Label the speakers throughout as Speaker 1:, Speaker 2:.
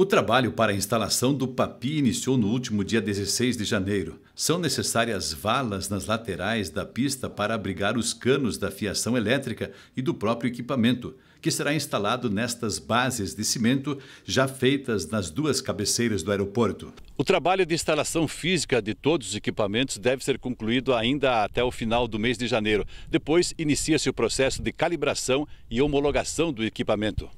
Speaker 1: O trabalho para a instalação do papi iniciou no último dia 16 de janeiro. São necessárias valas nas laterais da pista para abrigar os canos da fiação elétrica e do próprio equipamento, que será instalado nestas bases de cimento já feitas nas duas cabeceiras do aeroporto. O trabalho de instalação física de todos os equipamentos deve ser concluído ainda até o final do mês de janeiro. Depois, inicia-se o processo de calibração e homologação do equipamento.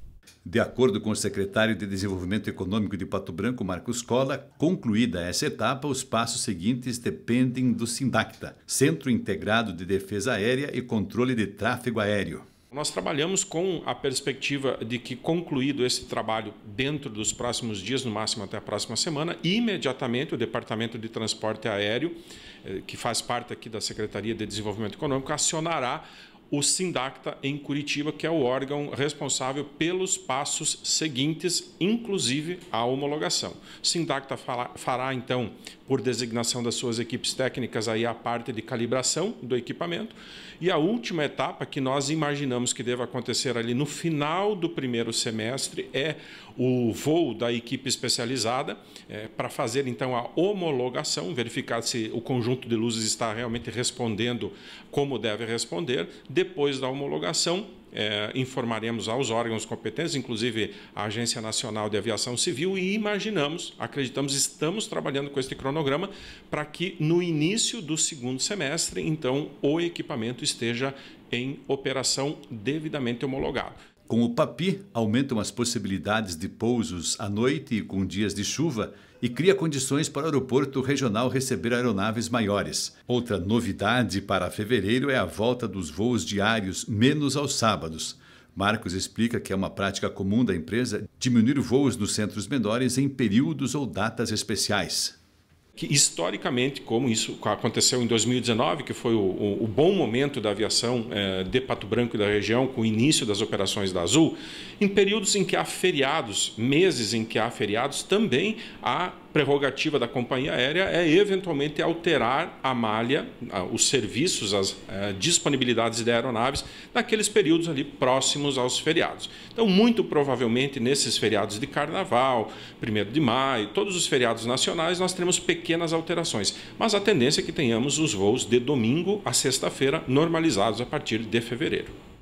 Speaker 1: De acordo com o secretário de Desenvolvimento Econômico de Pato Branco, Marcos Cola, concluída essa etapa, os passos seguintes dependem do SINDACTA, Centro Integrado de Defesa Aérea e Controle de Tráfego Aéreo.
Speaker 2: Nós trabalhamos com a perspectiva de que, concluído esse trabalho dentro dos próximos dias, no máximo até a próxima semana, imediatamente o Departamento de Transporte Aéreo, eh, que faz parte aqui da Secretaria de Desenvolvimento Econômico, acionará o Sindacta em Curitiba, que é o órgão responsável pelos passos seguintes, inclusive a homologação. O Sindacta fará, então, por designação das suas equipes técnicas, aí a parte de calibração do equipamento. E a última etapa que nós imaginamos que deva acontecer ali no final do primeiro semestre é o voo da equipe especializada é, para fazer, então, a homologação, verificar se o conjunto de luzes está realmente respondendo como deve responder. De depois da homologação, é, informaremos aos órgãos competentes, inclusive a Agência Nacional de Aviação Civil, e imaginamos, acreditamos, estamos trabalhando com este cronograma para que no início do segundo semestre, então, o equipamento esteja em operação devidamente homologado.
Speaker 1: Com o papi, aumentam as possibilidades de pousos à noite e com dias de chuva e cria condições para o aeroporto regional receber aeronaves maiores. Outra novidade para fevereiro é a volta dos voos diários, menos aos sábados. Marcos explica que é uma prática comum da empresa diminuir voos nos
Speaker 2: centros menores em períodos ou datas especiais que historicamente, como isso aconteceu em 2019, que foi o, o, o bom momento da aviação é, de Pato Branco e da região, com o início das operações da Azul, em períodos em que há feriados, meses em que há feriados, também há prerrogativa da companhia aérea é eventualmente alterar a malha, os serviços, as eh, disponibilidades de aeronaves naqueles períodos ali próximos aos feriados. Então, muito provavelmente nesses feriados de carnaval, 1 de maio, todos os feriados nacionais, nós teremos pequenas alterações, mas a tendência é que tenhamos os voos de domingo a sexta-feira normalizados a partir de fevereiro.